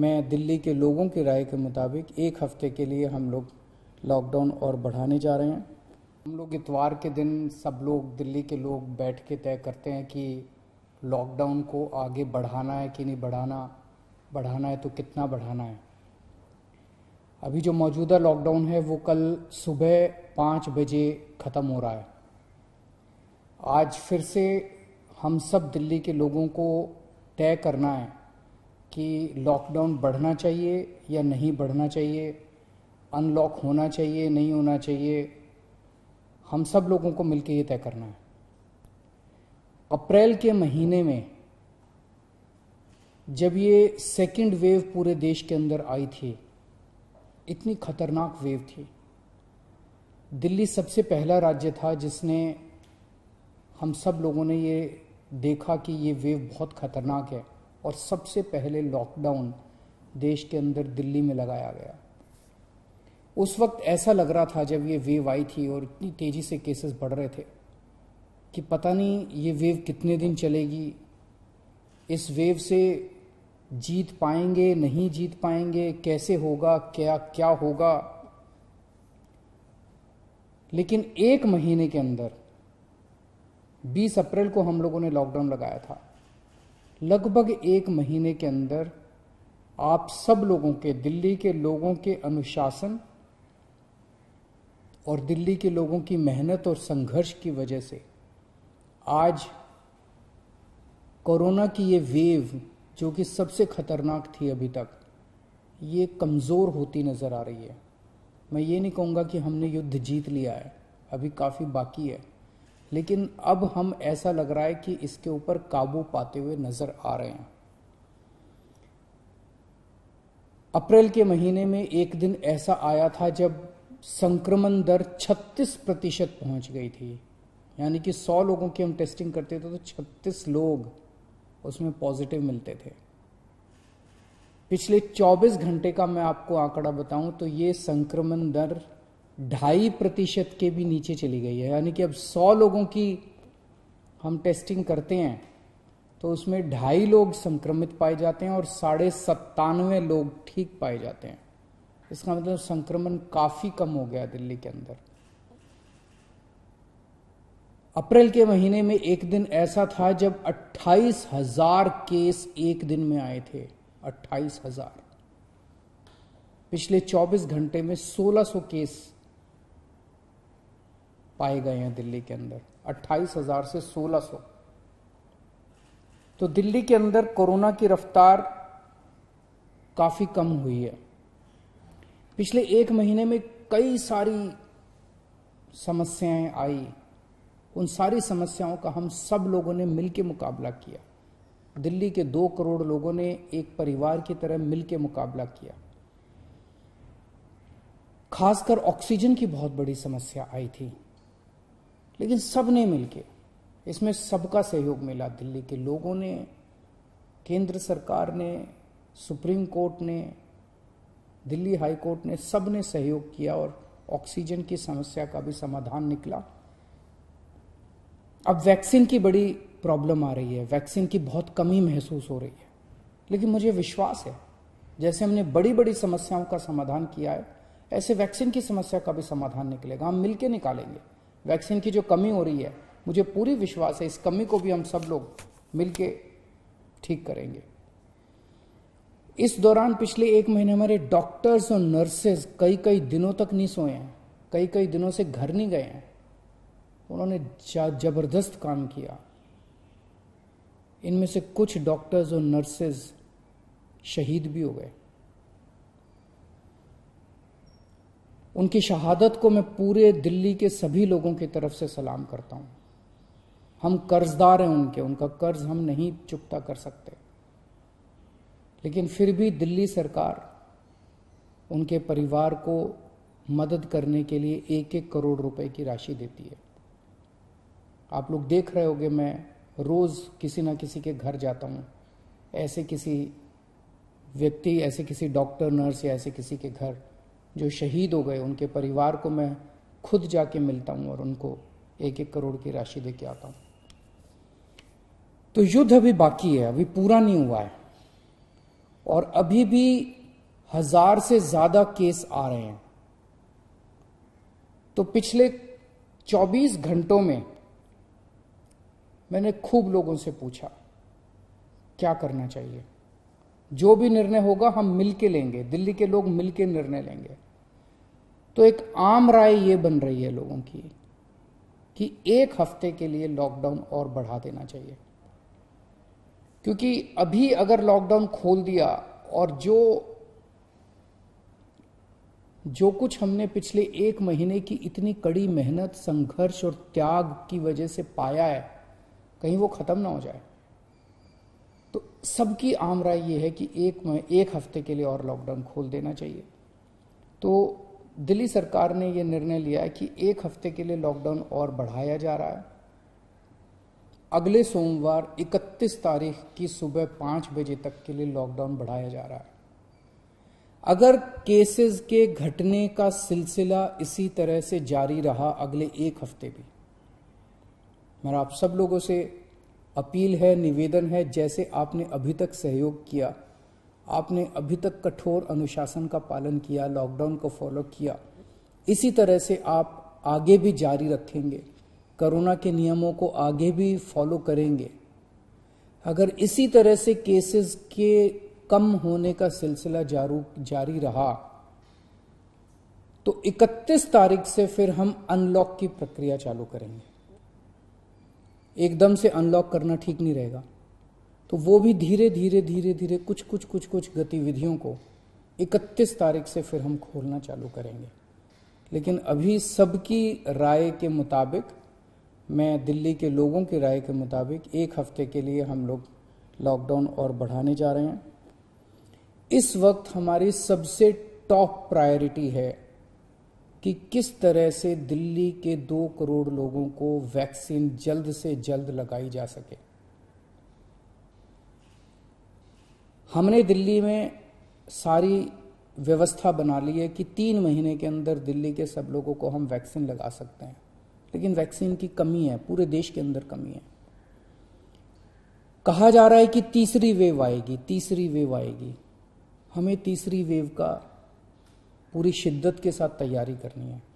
मैं दिल्ली के लोगों की राय के मुताबिक एक हफ्ते के लिए हम लोग लॉकडाउन और बढ़ाने जा रहे हैं हम लोग इतवार के दिन सब लोग दिल्ली के लोग बैठ के तय करते हैं कि लॉकडाउन को आगे बढ़ाना है कि नहीं बढ़ाना बढ़ाना है तो कितना बढ़ाना है अभी जो मौजूदा लॉकडाउन है वो कल सुबह पाँच बजे ख़त्म हो रहा है आज फिर से हम सब दिल्ली के लोगों को तय करना है कि लॉकडाउन बढ़ना चाहिए या नहीं बढ़ना चाहिए अनलॉक होना चाहिए नहीं होना चाहिए हम सब लोगों को मिलकर ये तय करना है अप्रैल के महीने में जब ये सेकंड वेव पूरे देश के अंदर आई थी इतनी खतरनाक वेव थी दिल्ली सबसे पहला राज्य था जिसने हम सब लोगों ने ये देखा कि ये वेव बहुत खतरनाक है और सबसे पहले लॉकडाउन देश के अंदर दिल्ली में लगाया गया उस वक्त ऐसा लग रहा था जब ये वेव आई थी और इतनी तेज़ी से केसेस बढ़ रहे थे कि पता नहीं ये वेव कितने दिन चलेगी इस वेव से जीत पाएंगे नहीं जीत पाएंगे कैसे होगा क्या क्या होगा लेकिन एक महीने के अंदर 20 अप्रैल को हम लोगों ने लॉकडाउन लगाया था लगभग एक महीने के अंदर आप सब लोगों के दिल्ली के लोगों के अनुशासन और दिल्ली के लोगों की मेहनत और संघर्ष की वजह से आज कोरोना की ये वेव जो कि सबसे खतरनाक थी अभी तक ये कमज़ोर होती नज़र आ रही है मैं ये नहीं कहूँगा कि हमने युद्ध जीत लिया है अभी काफ़ी बाकी है लेकिन अब हम ऐसा लग रहा है कि इसके ऊपर काबू पाते हुए नज़र आ रहे हैं अप्रैल के महीने में एक दिन ऐसा आया था जब संक्रमण दर 36 प्रतिशत पहुंच गई थी यानी कि 100 लोगों की हम टेस्टिंग करते थे तो 36 लोग उसमें पॉजिटिव मिलते थे पिछले 24 घंटे का मैं आपको आंकड़ा बताऊं तो ये संक्रमण दर ढाई प्रतिशत के भी नीचे चली गई है यानी कि अब सौ लोगों की हम टेस्टिंग करते हैं तो उसमें ढाई लोग संक्रमित पाए जाते हैं और साढ़े सत्तानवे लोग ठीक पाए जाते हैं इसका मतलब संक्रमण काफी कम हो गया दिल्ली के अंदर अप्रैल के महीने में एक दिन ऐसा था जब अट्ठाईस हजार केस एक दिन में आए थे अट्ठाईस हजार पिछले 24 घंटे में 1600 केस पाए गए हैं दिल्ली के अंदर 28,000 से 1600 तो दिल्ली के अंदर कोरोना की रफ्तार काफ़ी कम हुई है पिछले एक महीने में कई सारी समस्याएं आई उन सारी समस्याओं का हम सब लोगों ने मिलकर मुकाबला किया दिल्ली के दो करोड़ लोगों ने एक परिवार की तरह मिलकर मुकाबला किया खासकर ऑक्सीजन की बहुत बड़ी समस्या आई थी लेकिन सब ने के इसमें सबका सहयोग मिला दिल्ली के लोगों ने केंद्र सरकार ने सुप्रीम कोर्ट ने दिल्ली हाई कोर्ट ने सब ने सहयोग किया और ऑक्सीजन की समस्या का भी समाधान निकला अब वैक्सीन की बड़ी प्रॉब्लम आ रही है वैक्सीन की बहुत कमी महसूस हो रही है लेकिन मुझे विश्वास है जैसे हमने बड़ी बड़ी समस्याओं का समाधान किया है ऐसे वैक्सीन की समस्या का भी समाधान निकलेगा हम मिलकर निकालेंगे वैक्सीन की जो कमी हो रही है मुझे पूरी विश्वास है इस कमी को भी हम सब लोग मिलके ठीक करेंगे इस दौरान पिछले एक महीने हमारे डॉक्टर्स और नर्सेज कई कई दिनों तक नहीं सोए हैं कई कई दिनों से घर नहीं गए हैं उन्होंने जबरदस्त काम किया इनमें से कुछ डॉक्टर्स और नर्सेज शहीद भी हो गए उनकी शहादत को मैं पूरे दिल्ली के सभी लोगों की तरफ से सलाम करता हूँ हम कर्जदार हैं उनके उनका कर्ज हम नहीं चुकता कर सकते लेकिन फिर भी दिल्ली सरकार उनके परिवार को मदद करने के लिए एक एक करोड़ रुपए की राशि देती है आप लोग देख रहे होंगे मैं रोज़ किसी ना किसी के घर जाता हूँ ऐसे किसी व्यक्ति ऐसे किसी डॉक्टर नर्स या ऐसे किसी के घर जो शहीद हो गए उनके परिवार को मैं खुद जाके मिलता हूँ और उनको एक एक करोड़ की राशि दे के आता हूँ तो युद्ध अभी बाकी है अभी पूरा नहीं हुआ है और अभी भी हजार से ज्यादा केस आ रहे हैं तो पिछले 24 घंटों में मैंने खूब लोगों से पूछा क्या करना चाहिए जो भी निर्णय होगा हम मिल के लेंगे दिल्ली के लोग मिल के निर्णय लेंगे तो एक आम राय ये बन रही है लोगों की कि एक हफ्ते के लिए लॉकडाउन और बढ़ा देना चाहिए क्योंकि अभी अगर लॉकडाउन खोल दिया और जो जो कुछ हमने पिछले एक महीने की इतनी कड़ी मेहनत संघर्ष और त्याग की वजह से पाया है कहीं वो खत्म ना हो जाए तो सबकी आम राय ये है कि एक एक हफ्ते के लिए और लॉकडाउन खोल देना चाहिए तो दिल्ली सरकार ने यह निर्णय लिया है कि एक हफ्ते के लिए लॉकडाउन और बढ़ाया जा रहा है अगले सोमवार 31 तारीख की सुबह पांच बजे तक के लिए लॉकडाउन बढ़ाया जा रहा है अगर केसेस के घटने का सिलसिला इसी तरह से जारी रहा अगले एक हफ्ते भी मेरा आप सब लोगों से अपील है निवेदन है जैसे आपने अभी तक सहयोग किया आपने अभी तक कठोर अनुशासन का पालन किया लॉकडाउन को फॉलो किया इसी तरह से आप आगे भी जारी रखेंगे कोरोना के नियमों को आगे भी फॉलो करेंगे अगर इसी तरह से केसेस के कम होने का सिलसिला जारू जारी रहा तो 31 तारीख से फिर हम अनलॉक की प्रक्रिया चालू करेंगे एकदम से अनलॉक करना ठीक नहीं रहेगा तो वो भी धीरे धीरे धीरे धीरे कुछ कुछ कुछ कुछ गतिविधियों को 31 तारीख से फिर हम खोलना चालू करेंगे लेकिन अभी सबकी राय के मुताबिक मैं दिल्ली के लोगों की राय के मुताबिक एक हफ्ते के लिए हम लोग लॉकडाउन और बढ़ाने जा रहे हैं इस वक्त हमारी सबसे टॉप प्रायोरिटी है कि किस तरह से दिल्ली के दो करोड़ लोगों को वैक्सीन जल्द से जल्द लगाई जा सके हमने दिल्ली में सारी व्यवस्था बना ली है कि तीन महीने के अंदर दिल्ली के सब लोगों को हम वैक्सीन लगा सकते हैं लेकिन वैक्सीन की कमी है पूरे देश के अंदर कमी है कहा जा रहा है कि तीसरी वेव आएगी तीसरी वेव आएगी हमें तीसरी वेव का पूरी शिद्दत के साथ तैयारी करनी है